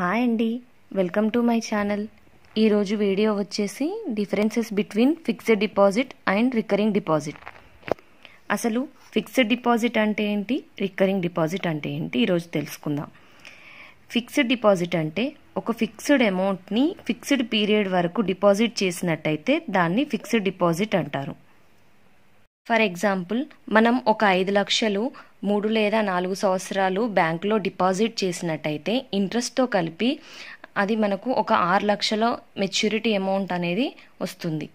hi అండి welcome to my channel ఈరోజు video వచ్చేసి differences between fixed deposit and recurring deposit అసలు fixed deposit అంటే ఏంటి రికరింగ్ డిపాజిట్ అంటే ఏంటి ఈరోజు తెలుసుకుందాం ఫిక్స్డ్ డిపాజిట్ అంటే ఒక ఫిక్స్డ్ అమౌంట్ని ఫిక్స్డ్ పీరియడ్ వరకు డిపాజిట్ చేసినట్టయితే దాన్ని ఫిక్స్డ్ డిపాజిట్ అంటారు ఫర్ ఎగ్జాంపుల్ మనం ఒక ఐదు లక్షలు మూడు లేదా నాలుగు సంవత్సరాలు బ్యాంకులో డిపాజిట్ చేసినట్టయితే ఇంట్రెస్ట్తో కలిపి అది మనకు ఒక ఆరు లక్షల మెచ్యూరిటీ అమౌంట్ అనేది వస్తుంది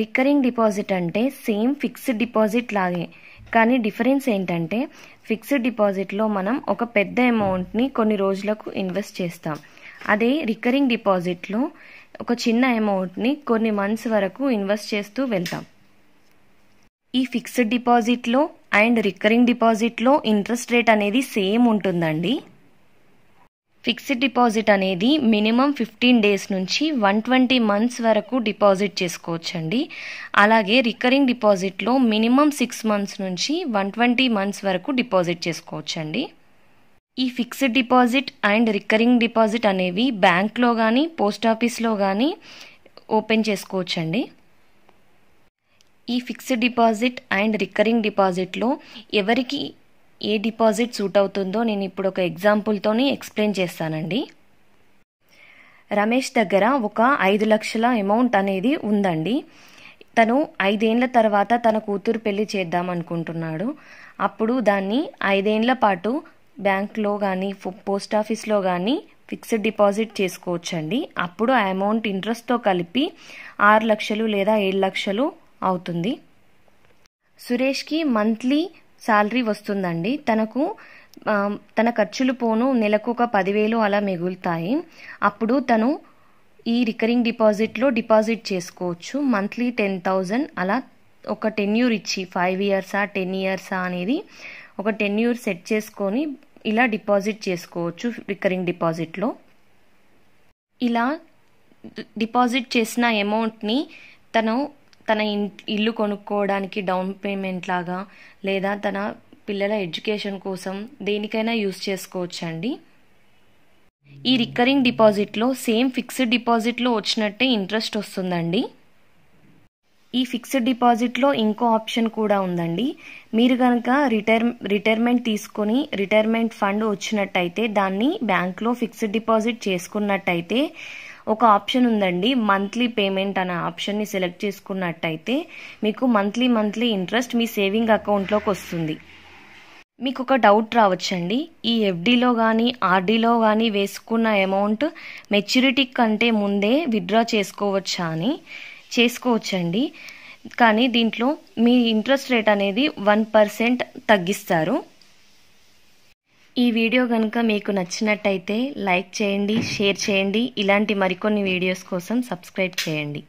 రికరింగ్ డిపాజిట్ అంటే సేమ్ ఫిక్స్డ్ డిపాజిట్ లాగే కానీ డిఫరెన్స్ ఏంటంటే ఫిక్స్డ్ డిపాజిట్లో మనం ఒక పెద్ద అమౌంట్ని కొన్ని రోజులకు ఇన్వెస్ట్ చేస్తాం అదే రికరింగ్ డిపాజిట్లో ఒక చిన్న అమౌంట్ని కొన్ని మంత్స్ వరకు ఇన్వెస్ట్ చేస్తూ వెళ్తాం ఈ ఫిక్స్డ్ డిపాజిట్లో అండ్ రికరింగ్ డిపాజిట్లో ఇంట్రెస్ట్ రేట్ అనేది సేమ్ ఉంటుందండి ఫిక్స్డ్ డిపాజిట్ అనేది మినిమం ఫిఫ్టీన్ డేస్ నుంచి వన్ ట్వంటీ మంత్స్ వరకు డిపాజిట్ చేసుకోవచ్చండి అలాగే రికరింగ్ డిపాజిట్లో మినిమం సిక్స్ మంత్స్ నుంచి వన్ ట్వంటీ మంత్స్ వరకు డిపాజిట్ చేసుకోవచ్చండి ఈ fixed deposit and recurring deposit అనేవి బ్యాంక్లో కానీ పోస్ట్ ఆఫీస్లో కానీ ఓపెన్ చేసుకోవచ్చండి ఈ ఫిక్స్డ్ డిపాజిట్ అండ్ రికరింగ్ డిపాజిట్లో ఎవరికి ఏ డిపాజిట్ సూట్ అవుతుందో నేను ఇప్పుడు ఒక ఎగ్జాంపుల్తోని ఎక్స్ప్లెయిన్ చేస్తానండి రమేష్ దగ్గర ఒక ఐదు లక్షల అమౌంట్ అనేది ఉందండి తను ఐదేండ్ల తర్వాత తన కూతురు పెళ్లి చేద్దాం అనుకుంటున్నాడు అప్పుడు దాన్ని ఐదేండ్ల పాటు బ్యాంక్లో కానీ పోస్ట్ ఆఫీస్లో కానీ ఫిక్స్డ్ డిపాజిట్ చేసుకోవచ్చండి అప్పుడు ఆ అమౌంట్ ఇంట్రెస్ట్తో కలిపి ఆరు లక్షలు లేదా ఏడు లక్షలు అవుతుంది సురేష్కి మంత్లీ శాలరీ వస్తుందండి తనకు తన ఖర్చులు పోను నెలకు ఒక పదివేలు అలా మిగులుతాయి అప్పుడు తను ఈ రికరింగ్ డిపాజిట్లో డిపాజిట్ చేసుకోవచ్చు మంత్లీ టెన్ థౌజండ్ అలా ఒక టెన్యూర్ ఇచ్చి ఫైవ్ ఇయర్సా టెన్ ఇయర్సా అనేది ఒక టెన్యూర్ సెట్ చేసుకొని ఇలా డిపాజిట్ చేసుకోవచ్చు రికరింగ్ డిపాజిట్లో ఇలా డిపాజిట్ చేసిన అమౌంట్ని తను తన ఇల్లు కొనుక్కోవడానికి డౌన్ పేమెంట్ లాగా లేదా తన పిల్లల ఎడ్యుకేషన్ కోసం దేనికైనా యూస్ చేసుకోవచ్చండి ఈ రికరింగ్ డిపాజిట్లో సేమ్ ఫిక్స్డ్ డిపాజిట్లో వచ్చినట్టే ఇంట్రెస్ట్ వస్తుందండి ఈ ఫిక్స్డ్ డిపాజిట్లో ఇంకో ఆప్షన్ కూడా ఉందండి మీరు కనుక రిటైర్ రిటైర్మెంట్ తీసుకొని రిటైర్మెంట్ ఫండ్ వచ్చినట్టయితే దాన్ని బ్యాంక్లో ఫిక్స్డ్ డిపాజిట్ చేసుకున్నట్టయితే ఒక ఆప్షన్ ఉందండి మంత్లీ పేమెంట్ అనే ఆప్షన్ని సెలెక్ట్ చేసుకున్నట్టయితే మీకు మంత్లీ మంత్లీ ఇంట్రెస్ట్ మీ సేవింగ్ అకౌంట్లోకి వస్తుంది మీకు ఒక డౌట్ రావచ్చండి ఈ ఎఫ్డీలో కానీ ఆర్డీలో కానీ వేసుకున్న అమౌంట్ మెచ్యూరిటీ కంటే ముందే విత్డ్రా చేసుకోవచ్చా అని చేసుకోవచ్చండి కానీ దీంట్లో మీ ఇంట్రెస్ట్ రేట్ అనేది వన్ పర్సెంట్ తగ్గిస్తారు ఈ వీడియో కనుక మీకు నచ్చినట్టయితే లైక్ చేయండి షేర్ చేయండి ఇలాంటి మరికొన్ని వీడియోస్ కోసం సబ్స్క్రైబ్ చేయండి